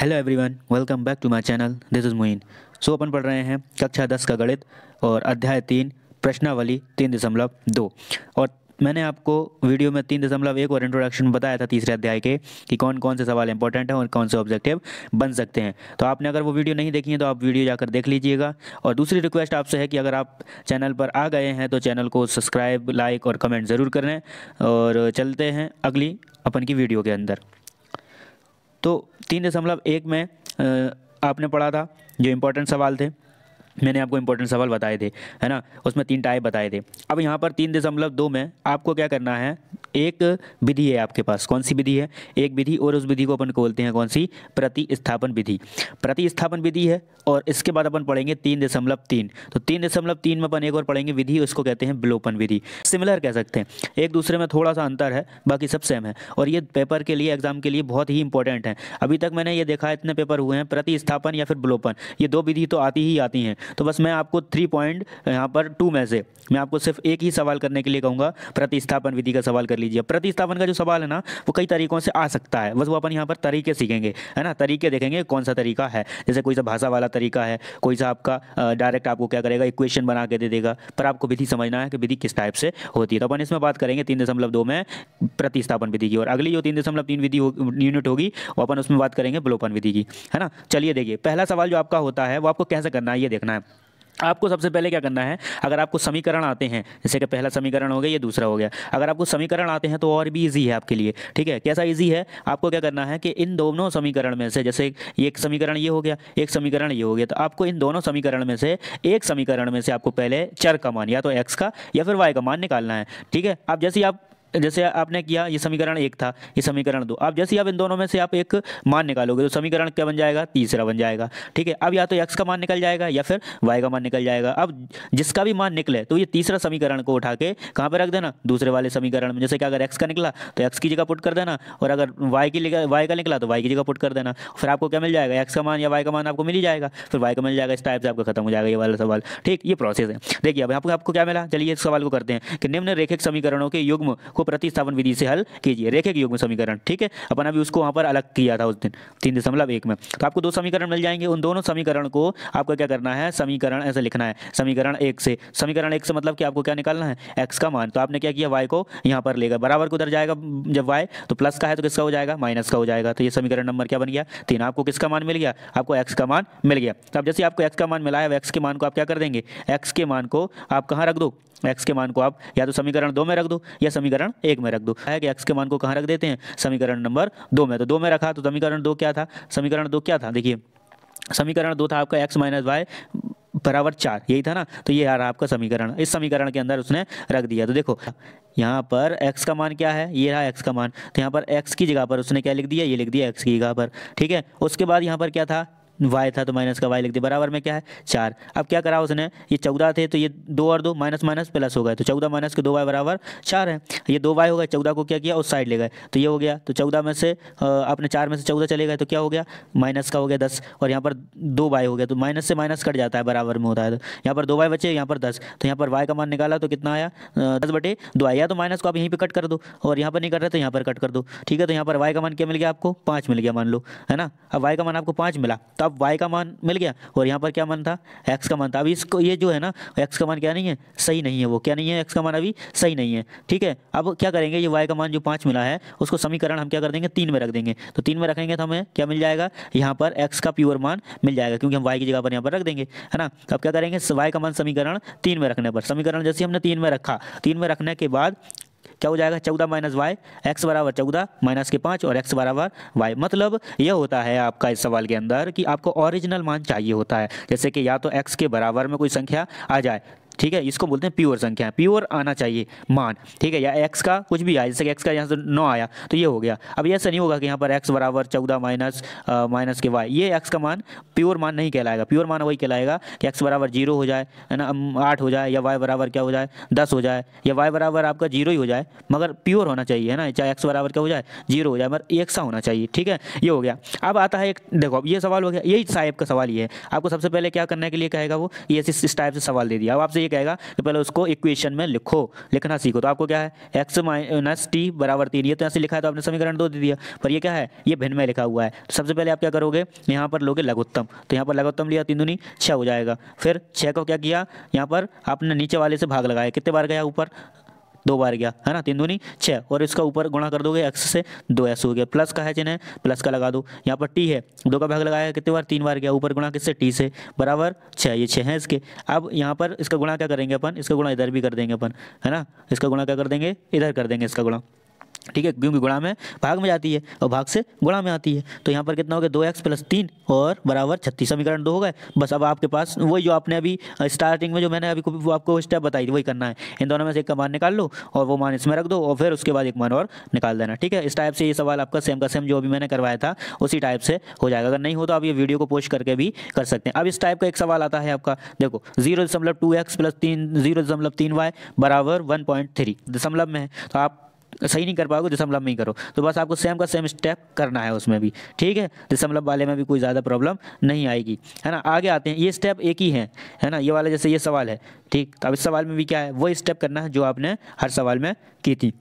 hello everyone welcome back to my channel this is Moin so अपन पढ़ रहे हैं कक्षा दस का गणित और अध्याय तीन प्रश्नावली तीन दशमलव दो और मैंने आपको वीडियो में तीन दशमलव एक और इंट्रोडक्शन बताया था तीसरे अध्याय के कि कौन कौन से सवाल इंपॉर्टेंट हैं और कौन से ऑब्जेक्टिव बन सकते हैं तो आपने अगर वो वीडियो नहीं देखी है तो आप वीडियो जाकर देख लीजिएगा और दूसरी रिक्वेस्ट आपसे है कि अगर आप चैनल पर आ गए हैं तो चैनल को सब्सक्राइब लाइक और कमेंट ज़रूर करें और चलते हैं अगली अपन की वीडियो के अंदर तो तीन दशमलव एक में आपने पढ़ा था जो इम्पोर्टेंट सवाल थे मैंने आपको इंपॉर्टेंट सवाल बताए थे है ना उसमें तीन टाइप बताए थे अब यहाँ पर तीन दशमलव दो में आपको क्या करना है एक विधि है आपके पास कौन सी विधि है एक विधि और उस विधि को अपन खोलते हैं कौन सी प्रतिस्थापन विधि प्रतिस्थापन विधि है और इसके बाद अपन पढ़ेंगे तीन दशमलव तीन तो तीन दशमलव तीन में अपन एक और पढ़ेंगे विधि उसको कहते हैं विलोपन विधि सिमिलर कह सकते हैं एक दूसरे में थोड़ा सा अंतर है बाकी सब सेम है और ये पेपर के लिए एग्जाम के लिए बहुत ही इंपॉर्टेंट है अभी तक मैंने ये देखा इतने पेपर हुए हैं प्रतिस्थापन या फिर विलोपन ये दो विधि तो आती ही आती हैं तो बस मैं आपको थ्री पॉइंट यहाँ पर टू में से मैं आपको सिर्फ एक ही सवाल करने के लिए कहूँगा प्रतिस्थापन विधि का सवाल कर लीजिए प्रतिस्थापन का जो सवाल है ना वो कई तरीकों से आ सकता है बस वो अपन यहाँ पर तरीके सीखेंगे है ना तरीके देखेंगे कौन सा तरीका है जैसे कोई सा भाषा वाला तरीका है कोई सा आपका डायरेक्ट आपको क्या करेगा इक्वेशन बना के दे देगा पर आपको विधि समझना है कि विधि किस टाइप से होती है तो अपन इसमें बात करेंगे तीन दशमलव दो में प्रतिस्थापन विधि की और अगली जो तीन दशमलव तीन विधि यूनिट होगी वो अपन उसमें बात करेंगे बलोपन विधि की है ना चलिए देखिए पहला सवाल जो आपका होता है वो आपको कैसे करना है ये देखना करना है आपको सबसे पहले क्या करना है अगर आपको समीकरण आते हैं जैसे कि पहला समीकरण हो गया या दूसरा हो गया अगर आपको समीकरण आते हैं तो और भी इजी है आपके लिए ठीक है कैसा इजी है आपको क्या करना है कि इन दोनों समीकरण में से जैसे एक समीकरण ये हो गया एक समीकरण ये हो गया तो आपको इन दोनों समीकरण में से एक समीकरण में से आपको पहले चर का मान या तो एक्स का या फिर वाई का मान निकालना है ठीक है आप जैसे आप जैसे आपने किया ये समीकरण एक था ये समीकरण दो अब जैसे आप इन दोनों में से आप एक मान निकालोगे तो समीकरण क्या बन जाएगा तीसरा बन जाएगा ठीक है अब या तो एक्स का मान निकल जाएगा या फिर वाई का मान निकल जाएगा अब जिसका भी मान निकले तो ये तीसरा समीकरण को उठा के कहाँ पर रख देना दूसरे वाले समीकरण में जैसे कि अगर एक्स का निकला तो एक्स की जगह पुट कर देना और अगर वाई की वाई का निकला तो वाई की जगह पुट कर देना फिर आपको क्या मिल जाएगा एक्स का मान या वाई का मान आपको मिल ही जाएगा फिर वाई का मिल जाएगा इस टाइप से आपका खत्म हो जाएगा ये वाला सवाल ठीक ये प्रोसेस है देखिए अब आपको आपको क्या मिला चलिए इस सवाल को करते हैं कि निम्न रेखिक समीकरणों के युग्म को प्रतिस्थापन विधि से हल कीजिए रेखे के रेखिक में समीकरण ठीक है अपन अभी उसको वहाँ पर अलग किया था उस दिन तीन दशमलव एक में तो आपको दो समीकरण मिल जाएंगे उन दोनों समीकरण को आपको क्या करना है समीकरण ऐसे लिखना है समीकरण एक से समीकरण एक से मतलब कि आपको क्या निकालना है एक्स का मान तो आपने क्या किया वाई को यहाँ पर लेगा बराबर को उधर जाएगा जब वाई तो प्लस का है तो किसका हो जाएगा माइनस का हो जाएगा तो ये समीकरण नंबर क्या बन गया तीन आपको किसका मान मिल गया आपको एक्स का मान मिल गया तो अब जैसे आपको एक्स का मान मिला है एक्स के मान को आप क्या कर देंगे एक्स के मान को आप कहाँ रख दो एक्स के मान को आप या तो समीकरण दो में रख दो या समीकरण समीकरण एक में रख दो है कि एक्स के मान को कहाँ रख देते हैं समीकरण नंबर दो में तो दो में रखा तो समीकरण दो क्या था समीकरण दो क्या था देखिए समीकरण दो था आपका एक्स माइनस वाई बराबर चार यही था ना तो ये यार आपका समीकरण इस समीकरण के अंदर उसने रख दिया तो देखो यहाँ पर x का मान क्या है ये रहा x का मान तो यहाँ पर x की जगह पर उसने क्या लिख दिया ये लिख दिया x की जगह पर ठीक है उसके बाद यहाँ पर क्या था वाई था तो माइनस का वाई लिख दिया बराबर में क्या है चार अब क्या करा उसने ये चौदह थे तो ये दो और दो माइनस माइनस प्लस हो गए तो चौदह माइनस के दो वाई बराबर चार है ये दो वाई हो गए चौदह को क्या किया उस साइड ले गए तो ये हो गया तो चौदह में से आपने चार में से चौदह चले गए तो क्या हो गया माइनस का हो गया दस और यहाँ पर दो वाई हो गया तो माइनस से माइनस कट जाता है बराबर में होता है तो यहाँ पर दो वाई बचे यहाँ पर दस तो यहाँ पर वाई का मान निकाला तो कितना आया दस बटे दो आया तो माइनस को आप यहीं पर कट कर दो और यहाँ पर नहीं कर रहे तो यहाँ पर कट कर दो ठीक है तो यहाँ पर वाई का मान क्या मिल गया आपको पाँच मिल गया मान लो है ना अब वाई का मान आपको पाँच मिला तो अब वाई का मान मिल गया और यहाँ पर क्या मान था एक्स का मान था अभी इसको ये जो है ना एक्स का मान क्या नहीं है सही नहीं है वो क्या नहीं है एक्स का मान अभी सही नहीं है ठीक है अब क्या करेंगे ये वाई का मान जो पाँच मिला है उसको समीकरण हम क्या कर देंगे तीन में रख देंगे तो तीन में रखेंगे तो हमें क्या मिल जाएगा यहाँ पर एक्स का प्योर मान मिल जाएगा क्योंकि हम वाई की जगह पर यहाँ पर रख देंगे है ना तो अब क्या करेंगे वाई का मान समीकरण तीन में रखने पर समीकरण जैसे हमने तीन में रखा तीन में रखने के बाद क्या हो जाएगा चौदह माइनस वाई एक्स बराबर चौदह माइनस के पाँच और एक्स बराबर वाई मतलब यह होता है आपका इस सवाल के अंदर कि आपको ओरिजिनल मान चाहिए होता है जैसे कि या तो एक्स के बराबर में कोई संख्या आ जाए ठीक है इसको बोलते हैं प्योर संख्या प्योर आना चाहिए मान ठीक है या एक्स का कुछ भी आया जैसे एक्स का यहाँ से नौ आया तो ये हो गया अब ऐसा नहीं होगा कि यहाँ पर एक्स बराबर चौदह माइनस माइनस के वाई ये एक्स का मान प्योर मान नहीं कहलाएगा प्योर मान वही कहलाएगा कि एक्स बराबर जीरो हो जाए है ना आठ हो जाए या वाई बराबर क्या हो जाए दस हो जाए या वाई बराबर आपका जीरो ही हो जाए मगर प्योर होना चाहिए है ना चाहे एक्स बराबर क्या हो जाए जीरो हो जाए मगर एक सा होना चाहिए ठीक है ये हो गया अब आता है एक देखो ये सवाल हो गया यही साहेब का सवाल ये है आपको सबसे पहले क्या करने के लिए कहेगा वो ये इस टाइप से सवाल दे दिया अब आपसे कहेगा तो पहले उसको इक्वेशन में लिखो लिखना सीखो तो आपको क्या है एक्स माइनस टी बराबर तीन ये तो ऐसे लिखा है तो आपने समीकरण दो दे दिया पर ये क्या है ये भिन्न में लिखा हुआ है तो सबसे पहले आप क्या करोगे यहाँ पर लोगे लघुत्तम तो यहाँ पर लघुत्तम लिया तीन दुनी छः हो जाएगा फिर छः को क्या किया यहाँ पर आपने नीचे वाले से भाग लगाया कितने बार गया ऊपर दो बार गया है ना तीन नहीं छः और इसका ऊपर गुणा कर दोगे एक्स से दो एस हो गया प्लस का है चिन्ह प्लस का लगा दो यहाँ पर टी है दो का भाग लगाया कितने बार तीन बार गया ऊपर गुणा किससे टी से बराबर छः ये छः हैं इसके अब यहाँ पर इसका गुणा क्या करेंगे अपन इसका गुणा इधर भी कर देंगे अपन है ना इसका गुणा क्या कर देंगे इधर कर देंगे इसका गुणा ठीक है क्योंकि गुणा में भाग में जाती है और भाग से गुणा में आती है तो यहाँ पर कितना हो गया दो एक्स प्लस तीन और बराबर छत्तीस समीकरण दो हो गए बस अब आपके पास वही जो आपने अभी स्टार्टिंग में जो मैंने अभी आपको स्टेप बताई थी वही करना है इन दोनों में से एक का मान निकाल लो और वो मान इसमें रख दो और फिर उसके बाद एक मान और निकाल देना ठीक है इस टाइप से ये सवाल आपका सेम का सेम जो अभी मैंने करवाया था उसी टाइप से हो जाएगा अगर नहीं हो तो आप ये वीडियो को पोस्ट करके भी कर सकते हैं अब इस टाइप का एक सवाल आता है आपका देखो जीरो दशमलव टू एक्स प्लस तीन जीरो दशमलव तीन वाई बराबर वन पॉइंट थ्री दशमलव में है तो आप सही नहीं कर पाओगे दशमलव में ही करो तो बस आपको सेम का सेम स्टेप करना है उसमें भी ठीक है दशमलव वाले में भी कोई ज़्यादा प्रॉब्लम नहीं आएगी है ना आगे आते हैं ये स्टेप एक ही है है ना ये वाला जैसे ये सवाल है ठीक तो अब इस सवाल में भी क्या है वो स्टेप करना है जो आपने हर सवाल में की थी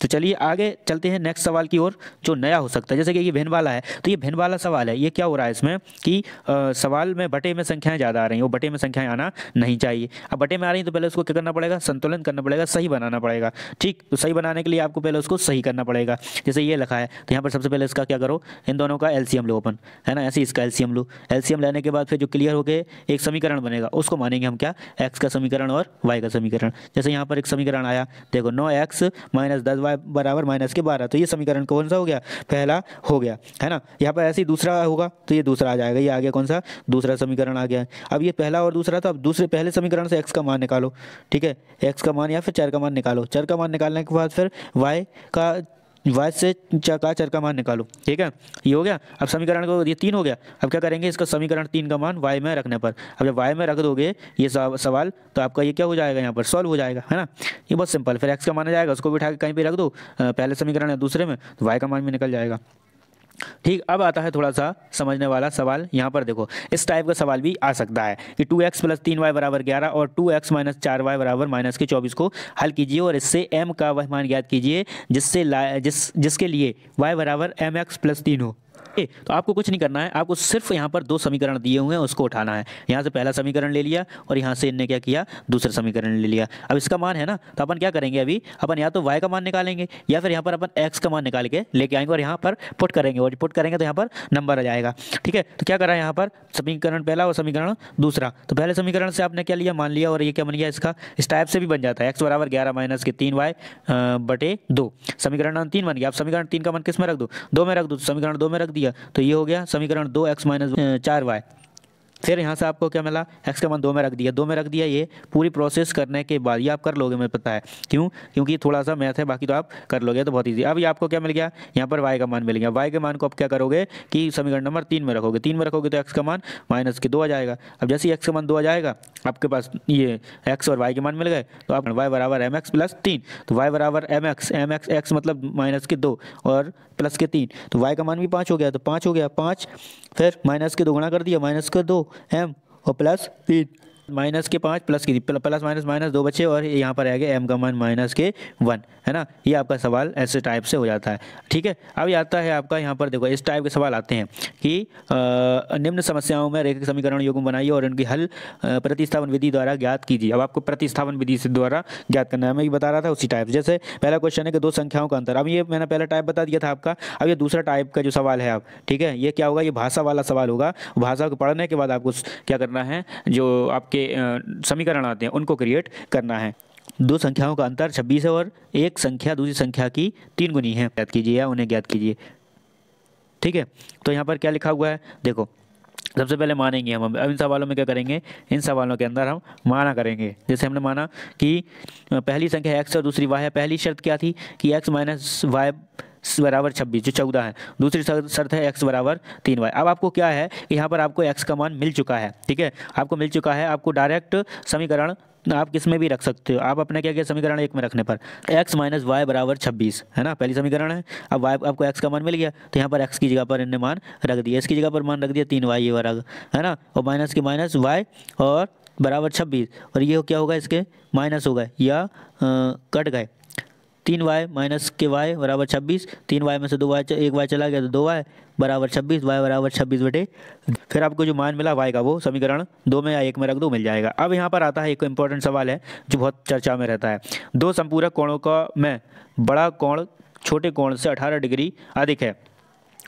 तो चलिए आगे चलते हैं नेक्स्ट सवाल की ओर जो नया हो सकता है जैसे कि ये भेन वाला है तो ये भेन वाला सवाल है ये क्या हो रहा है इसमें कि आ, सवाल में बटे में संख्याएं ज़्यादा आ रही हैं वो बटे में संख्याएं आना नहीं चाहिए अब बटे में आ रही हैं तो पहले उसको क्या करना पड़ेगा संतुलन करना पड़ेगा सही बनाना पड़ेगा ठीक तो सही बनाने के लिए आपको पहले उसको सही करना पड़ेगा जैसे ये लिखा है तो यहाँ पर सबसे पहले इसका क्या करो इन दोनों का एलसीएम लो अपन है ना ऐसे इसका एलसीएम लो एलसीएम लेने के बाद फिर जो क्लियर हो गए एक समीकरण बनेगा उसको मानेंगे हम क्या एक्स का समीकरण और वाई का समीकरण जैसे यहाँ पर एक समीकरण आया देखो नौ एक्स माइनस दस वाई बराबर माइनस के बारह तो ये समीकरण कौन सा हो गया पहला हो गया है ना यहाँ पर ऐसे ही दूसरा होगा तो ये दूसरा आ जाएगा ये आ गया कौन सा दूसरा समीकरण आ गया है अब ये पहला और दूसरा तो अब दूसरे पहले समीकरण से एक्स का मान निकालो ठीक है एक्स का मान या फिर चार का मान निकालो चार का मान निकालने के बाद फिर वाई का वाज से चका का मान निकालो ठीक है ये हो गया अब समीकरण को ये तीन हो गया अब क्या करेंगे इसका समीकरण तीन का मान वाई में रखने पर अब जब वाई में रख दोगे ये सवाल तो आपका ये क्या हो जाएगा यहाँ पर सॉल्व हो जाएगा है ना ये बहुत सिंपल फिर एक्स का माना जाएगा उसको बिठा के कहीं पर रख दो पहले समीकरण है दूसरे में तो वाई का मान भी निकल जाएगा ठीक अब आता है थोड़ा सा समझने वाला सवाल यहाँ पर देखो इस टाइप का सवाल भी आ सकता है कि टू एक्स प्लस तीन वाई बराबर ग्यारह और टू एक्स माइनस चार वाई बराबर माइनस के चौबीस को हल कीजिए और इससे एम का वह मान ज्ञात कीजिए जिससे जिस जिसके लिए वाई बराबर एम एक्स प्लस तीन हो ए, तो आपको कुछ नहीं करना है आपको सिर्फ यहाँ पर दो समीकरण दिए हुए हैं उसको उठाना है यहाँ से पहला समीकरण ले लिया और यहाँ से इनने क्या किया दूसरा समीकरण ले लिया अब इसका मान है ना तो अपन क्या करेंगे अभी अपन या तो वाई का मान निकालेंगे या फिर यहाँ पर अपन एक्स का मान निकाल के लेके आएंगे और यहाँ पर पुट करेंगे और पुट करेंगे तो यहाँ पर नंबर आ जाएगा ठीक है तो क्या करा यहाँ पर समीकरण पहला और समीकरण दूसरा तो पहले समीकरण से आपने क्या लिया मान लिया और ये क्या बन गया इसका इस टाइप से भी बन जाता है एक्स बराबर ग्यारह माइनस के तीन वाई बटे दो समीकरण तीन बन गया आप समीकरण तीन का मन किस में रख दो दो में रख दो तो समीकरण दो में रख रख दिया तो ये हो गया समीकरण दो एक्स माइनस चार वाई फिर यहाँ से आपको क्या मिला एक्स का मान दो में रख दिया दो में रख दिया ये पूरी प्रोसेस करने के बाद ये आप कर लोगे मुझे पता है क्यों क्योंकि थोड़ा सा मैथ है बाकी तो आप कर लोगे तो बहुत ईजी अब ये आपको क्या मिल गया यहाँ पर वाई का मान मिल गया वाई के मान को आप क्या करोगे कि समीकरण नंबर तीन में रखोगे तीन में रखोगे तो एक्स का मान माइनस के दो आ जाएगा अब जैसे ही एक्स का मान दो आ जाएगा आपके पास ये एक्स और वाई के मान मिल गए तो आप वाई बराबर एम एक्स प्लस तीन तो वाई बराबर m x m x x मतलब माइनस के दो और प्लस के तीन तो वाई का मान भी पाँच हो गया तो पाँच हो गया पाँच फिर माइनस के दो गुणा कर दिया माइनस के दो एम और प्लस तीन माइनस के पाँच प्लस की प्लस माइनस माइनस दो बचे और यहाँ पर गया एम का मान माइनस के वन है ना ये आपका सवाल ऐसे टाइप से हो जाता है ठीक है अब आता है आपका यहाँ पर देखो इस टाइप के सवाल आते हैं कि निम्न समस्याओं में रेखा समीकरण योग बनाइए और उनकी हल प्रतिस्थापन विधि द्वारा ज्ञात कीजिए अब आपको प्रतिस्थापन विधि से द्वारा ज्ञात करना है मैं बता रहा था उसी टाइप जैसे पहला क्वेश्चन है कि दो संख्याओं का अंतर अब ये मैंने पहला टाइप बता दिया था आपका अब ये दूसरा टाइप का जो सवाल है आप ठीक है ये क्या होगा ये भाषा वाला सवाल होगा भाषा को पढ़ने के बाद आपको क्या करना है जो आपके के समीकरण आते हैं उनको क्रिएट करना है दो संख्याओं का अंतर 26 है और एक संख्या दूसरी संख्या की तीन गुनी है ज्ञात कीजिए या उन्हें ज्ञात कीजिए ठीक है तो यहाँ पर क्या लिखा हुआ है देखो सबसे पहले मानेंगे हम अब इन सवालों में क्या करेंगे इन सवालों के अंदर हम माना करेंगे जैसे हमने माना कि पहली संख्या एक्स और दूसरी वाई है पहली शर्त क्या थी कि एक्स माइनस वाई बराबर छब्बीस जो चौदह है दूसरी शर्त है एक्स बराबर तीन वाई अब आपको क्या है यहाँ पर आपको एक्स का मान मिल चुका है ठीक है आपको मिल चुका है आपको डायरेक्ट समीकरण आप किस में भी रख सकते हो आप अपने क्या क्या समीकरण एक में रखने पर x माइनस वाई बराबर छब्बीस है ना पहली समीकरण है अब वाई आपको x का मान मिल गया तो यहाँ पर x की जगह पर इनने मान रख दिया इसकी जगह पर मान रख दिया तीन वाई ये वर्ग है ना और माइनस की माइनस वाई और बराबर छब्बीस और ये क्या होगा इसके माइनस हो गए या आ, कट गए तीन वाई माइनस के वाई बराबर छब्बीस तीन वाई में से दो वाई एक वाई चला गया तो दो वाई बराबर छब्बीस वाई बराबर छब्बीस बटे फिर आपको जो मान मिला वाई का वो समीकरण दो में या एक में रख दो मिल जाएगा अब यहाँ पर आता है एक इंपॉर्टेंट सवाल है जो बहुत चर्चा में रहता है दो संपूरक कोणों का में बड़ा कोण छोटे कोण से अठारह डिग्री अधिक है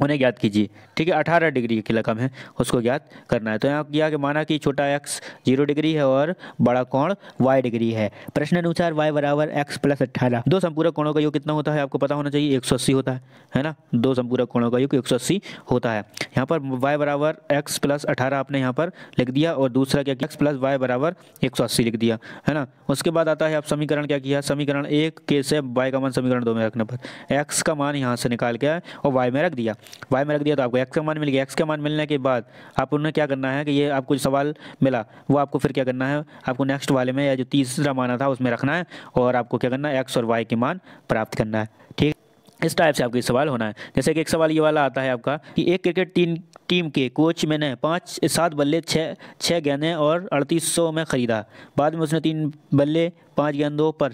उन्हें ज्ञात कीजिए ठीक है अठारह डिग्री की रकम है उसको ज्ञात करना है तो यहाँ किया कि माना कि छोटा एक्स जीरो डिग्री है और बड़ा कोण वाई डिग्री है प्रश्न अनुसार वाई बराबर एक्स प्लस अट्ठारह दो संपूरक कोणों का योग कितना होता है आपको पता होना चाहिए एक सौ अस्सी होता है है ना दो संपूरक कोणों का योग एक सौ अस्सी होता है यहाँ पर वाई बराबर एक्स प्लस अठारह आपने यहाँ पर लिख दिया और दूसरा क्या एक्स प्लस वाई बराबर एक सौ अस्सी लिख दिया है ना उसके बाद आता है आप समीकरण क्या किया समीकरण एक के से वाई का मान समीकरण दो में रखने पर एक्स का मान यहाँ से निकाल के और वाई में रख दिया वाई में रख दिया तो आपको एक्स का मान मिल गया एक्स का मान मिलने के बाद आप उन्हें क्या करना है कि ये आपको जो सवाल मिला वो आपको फिर क्या करना है आपको नेक्स्ट वाले में या जो तीसरा माना था उसमें रखना है और आपको क्या करना है एक्स और वाई के मान प्राप्त करना है ठीक इस टाइप से आपके सवाल होना है जैसे कि एक सवाल ये वाला आता है आपका कि एक क्रिकेट टीम टीम के कोच में ने पाँच सात बल्ले छः छः गेंदें और अड़तीस सौ में ख़रीदा बाद में उसने तीन बल्ले पाँच गेंदों पर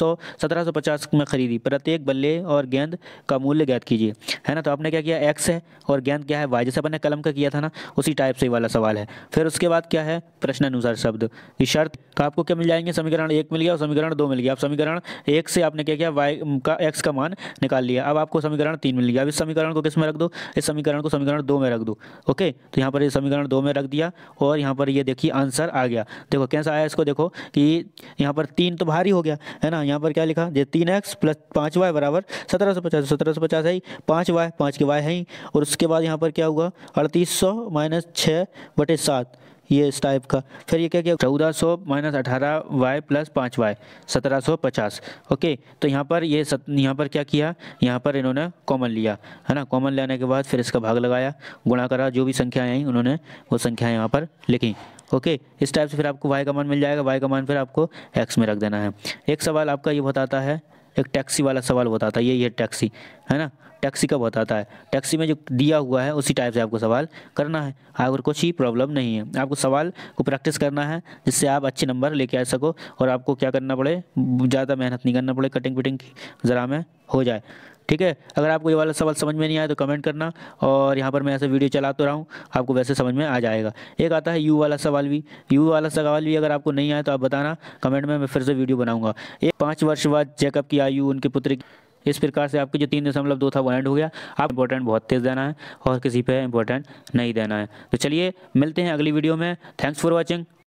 सौ सत्रह सौ पचास में खरीदी प्रत्येक बल्ले और गेंद का मूल्य ज्ञात कीजिए है ना तो आपने क्या किया एक्स है और गेंद क्या है वाई जैसे अपने कलम का किया था ना उसी टाइप से वाला सवाल है फिर उसके बाद क्या है प्रश्न अनुसार शब्द इस शर्त का आपको क्या मिल जाएंगे समीकरण एक मिल गया और समीकरण दो मिल गया अब समीकरण एक से आपने क्या किया वाई का एक्स का मान निकाल लिया अब आपको समीकरण तीन मिल गया अब इस समीकरण को किस में रख दो इस समीकरण को समीकरण दो में रख दो ओके तो यहाँ पर ये समीकरण दो में रख दिया और यहाँ पर ये देखिए आंसर आ गया देखो कैसा आया इसको देखो कि यहाँ पर तीन तीन तो भारी हो गया है ना यहाँ पर क्या लिखा ये तीन एक्स प्लस पाँच वाई बराबर सत्रह सौ पचास सत्रह सौ पचास है ही पाँच वाई पाँच के वाई है ही और उसके बाद यहाँ पर क्या हुआ अड़तीस सौ माइनस छः बटे सात ये इस टाइप का फिर ये क्या क्या चौदह सौ माइनस अठारह वाई प्लस पाँच वाई सत्रह सौ पचास ओके तो यहाँ पर ये सत यहाँ पर क्या किया यहाँ पर इन्होंने कॉमन लिया है ना कॉमन लेने के बाद फिर इसका भाग लगाया गुणा करा जो भी संख्याएं आई उन्होंने वो संख्याएं यहाँ पर लिखी ओके इस टाइप से फिर आपको वाई का मान मिल जाएगा वाई का मान फिर आपको एक्स में रख देना है एक सवाल आपका ये बताता है एक टैक्सी वाला सवाल बताता है ये ये टैक्सी है ना टैक्सी का बताता है टैक्सी में जो दिया हुआ है उसी टाइप से आपको सवाल करना है अगर कुछ ही प्रॉब्लम नहीं है आपको सवाल को प्रैक्टिस करना है जिससे आप अच्छे नंबर लेके आ सको और आपको क्या करना पड़े ज़्यादा मेहनत नहीं करना पड़े कटिंग पिटिंग ज़रा में हो जाए ठीक है अगर आपको ये वाला सवाल समझ में नहीं आया तो कमेंट करना और यहाँ पर मैं ऐसे वीडियो चला तो रहा हूँ आपको वैसे समझ में आ जाएगा एक आता है यू वाला सवाल भी यू वाला सवाल भी अगर आपको नहीं आया तो आप बताना कमेंट में मैं फिर से वीडियो बनाऊँगा एक पाँच वर्ष बाद चेकअप की आयु उनके पुत्र की इस प्रकार से आपके जो तीन दशमलव दो था वो एंड हो गया आप इंपॉर्टेंट बहुत तेज़ देना है और किसी पे इंपॉर्टेंट नहीं देना है तो चलिए मिलते हैं अगली वीडियो में थैंक्स फॉर वॉचिंग